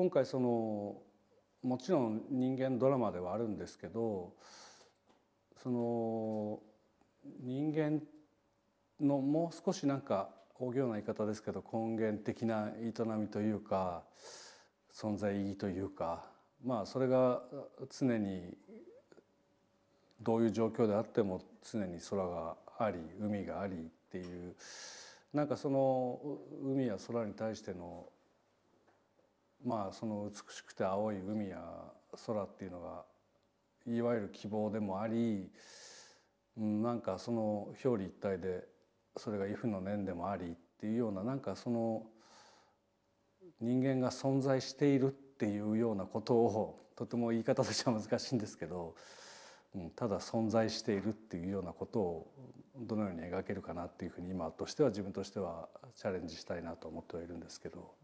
今回そのもちろん人間ドラマではあるんですけどその人間のもう少しなんか大行な言い方ですけど根源的な営みというか存在意義というかまあそれが常にどういう状況であっても常に空があり海がありっていうなんかその海や空に対してのまあその美しくて青い海や空っていうのがいわゆる希望でもありなんかその表裏一体でそれが「if の念」でもありっていうようななんかその人間が存在しているっていうようなことをとても言い方としては難しいんですけど、うん、ただ存在しているっていうようなことをどのように描けるかなっていうふうに今としては自分としてはチャレンジしたいなと思ってはいるんですけど。